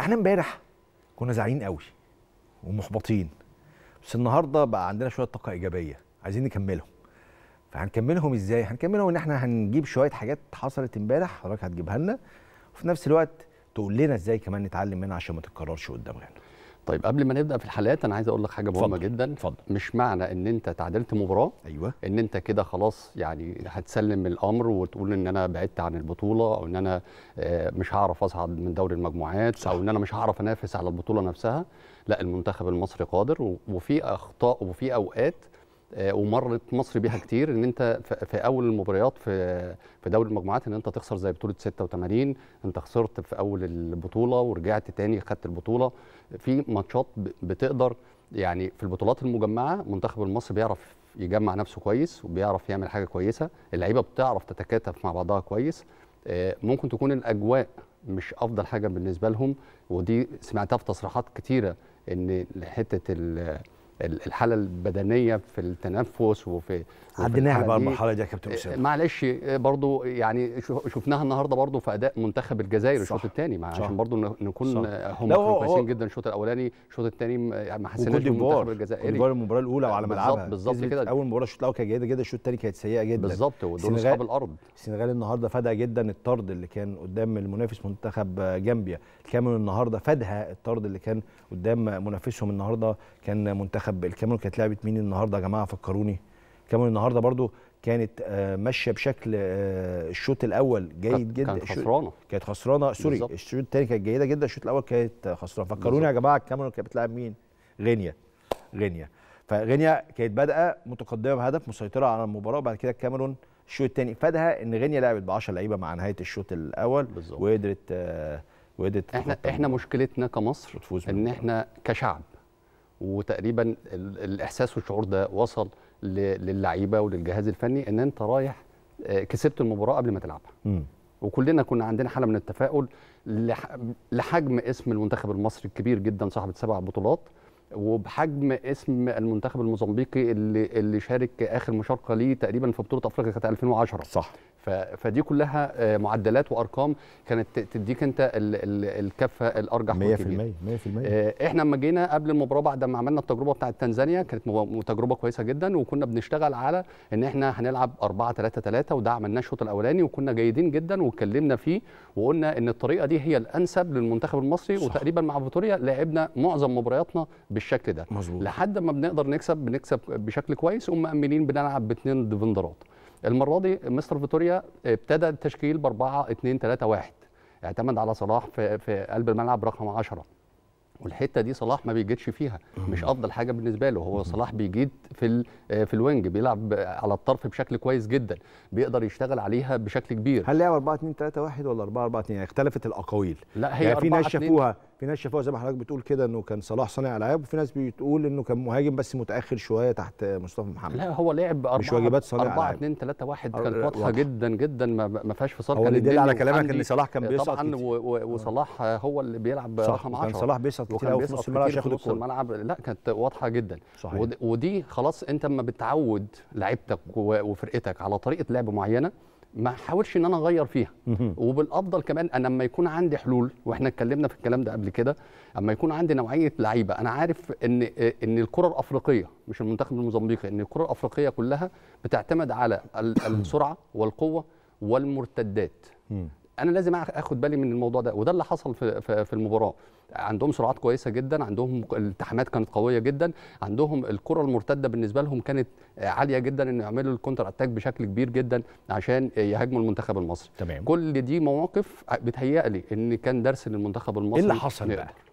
احنا امبارح كنا زعلانين قوي ومحبطين بس النهارده بقى عندنا شويه طاقه ايجابيه عايزين نكملهم فهنكملهم ازاي هنكملهم ان احنا هنجيب شويه حاجات حصلت امبارح حضرتك هتجيبها لنا وفي نفس الوقت تقول لنا ازاي كمان نتعلم منها عشان ما تتكررش قدام غيرنا طيب قبل ما نبدا في الحلقات انا عايز اقول لك حاجه مهمه جدا فضل. مش معنى ان انت تعادلت مباراه ايوه ان انت كده خلاص يعني هتسلم الامر وتقول ان انا بعدت عن البطوله او ان انا آه، مش هعرف اصعد من دوري المجموعات صح. او ان انا مش هعرف انافس على البطوله نفسها لا المنتخب المصري قادر وفي اخطاء وفي اوقات آه، ومرت مصر بيها كتير ان انت في اول المباريات في في دوري المجموعات ان انت تخسر زي بطوله 86 انت خسرت في اول البطوله ورجعت تاني خدت البطوله في ماتشات بتقدر يعني في البطولات المجمعه منتخب المصري بيعرف يجمع نفسه كويس وبيعرف يعمل حاجه كويسه اللعيبه بتعرف تتكاتف مع بعضها كويس آه، ممكن تكون الاجواء مش افضل حاجه بالنسبه لهم ودي سمعتها في تصريحات كتيره ان حته الحاله البدنيه في التنفس وفي عديناها بقى المرحله دي يا كابتن اسامه آه، معلش آه، برضو يعني شفناها النهارده برضو في اداء منتخب الجزائر الشوط الثاني عشان برضو نكون هم كانوا كويسين جدا الشوط الاولاني الشوط الثاني يعني ما حسيناش بالمنتخب الجزائري كوت المباراه الاولى وعلى ملعبها بالظبط كده اول مباراه الشوط الاول كانت جيده جدا الشوط الثاني كانت سيئه جدا بالظبط ودول اصحاب الارض السنغال النهارده فادها جدا الطرد اللي كان قدام المنافس منتخب جامبيا الكاميرون النهارده فادها الطرد اللي كان قدام منافسهم النهارده كان منتخب منتخب الكاميرون كانت لعبت مين النهارده يا جماعه فكروني الكاميرون النهارده برده كانت آه، ماشيه بشكل آه، الشوط الاول جيد جدا كانت خسرانه كانت خسرانه سوري الشوط الثاني كانت جيده جدا الشوط الاول كانت خسرانه فكروني يا جماعه الكاميرون كانت بتلعب مين غينيا غينيا فغينيا كانت بادئه متقدمه بهدف مسيطره على المباراه وبعد كده الكاميرون الشوط الثاني فادها ان غينيا لعبت ب 10 لعيبه مع نهايه الشوط الاول بالزبط. وقدرت آه، وقدرت احنا احنا مشكلتنا كمصر ان احنا كشعب وتقريبا الاحساس والشعور ده وصل للعيبه وللجهاز الفني ان انت رايح آه، كسبت المباراه قبل ما تلعبها وكلنا كنا عندنا حاله من التفاؤل لحجم اسم المنتخب المصري الكبير جدا صاحب سبع بطولات وبحجم اسم المنتخب الموزمبيقي اللي اللي شارك اخر مشاركه ليه تقريبا في بطوله افريقيا كانت 2010 صح فدي كلها آه، معدلات وارقام كانت تديك انت الكفه الارجح 100% 100% آه، احنا لما جينا قبل المباراه بعد ما عملنا التجربه بتاعه تنزانيا كانت تجربه كويسه جدا وكنا بنشتغل على ان احنا هنلعب 4 3 3 وده عملناه الشوط الاولاني وكنا جيدين جدا واتكلمنا فيه وقلنا ان الطريقه دي هي الانسب للمنتخب المصري صح. وتقريبا مع فيتوريا لعبنا معظم مبارياتنا بالشكل ده مزبوط. لحد ما بنقدر نكسب بنكسب بشكل كويس ومأمنين بنلعب باثنين ديفندرات المره دي مستر فيتوريا ابتدى التشكيل ب 4 2 3 1 اعتمد على صلاح في, في قلب الملعب رقم 10 والحته دي صلاح ما بيجيدش فيها مش افضل حاجه بالنسبه له هو صلاح بيجيد في في الوينج بيلعب على الطرف بشكل كويس جدا بيقدر يشتغل عليها بشكل كبير هل لعب 4 2 3 1 ولا 4 4 2 يعني اختلفت الاقاويل لا هي يعني في ناس شافوها في ناس شافوها زي ما حضرتك بتقول كده انه كان صلاح صانع العاب وفي ناس بتقول انه كان مهاجم بس متاخر شويه تحت مصطفى محمد لا هو لعب 4 مش واجبات صانع العاب 4 2 3 1 كانت واضحه جدا جدا ما فيهاش فصال هو اللي على كلامك ان صلاح كان بيصعد طبعا وصلاح هو اللي بيلعب رقم 10 كان صلاح بيصعد بالظبط وكان بيسقط في نص الملعب عشان ياخد الكوره الملعب لا كانت واضحه جدا صحيح. ودي خلاص انت اما بتعود لعيبتك وفرقتك على طريقه لعب معينه ما حاولش ان انا اغير فيها وبالافضل كمان انا لما يكون عندي حلول واحنا اتكلمنا في الكلام ده قبل كده اما يكون عندي نوعيه لعيبه انا عارف ان ان الكره الافريقيه مش المنتخب الموزمبيقي ان الكره الافريقيه كلها بتعتمد على السرعه والقوه والمرتدات انا لازم اخد بالي من الموضوع ده وده اللي حصل في في المباراه عندهم سرعات كويسه جدا عندهم التحامات كانت قويه جدا عندهم الكره المرتده بالنسبه لهم كانت عاليه جدا ان يعملوا الكونتر اتاك بشكل كبير جدا عشان يهاجموا المنتخب المصري تمام. كل دي مواقف بتهيألي ان كان درس للمنتخب المصري ايه اللي حصل بقى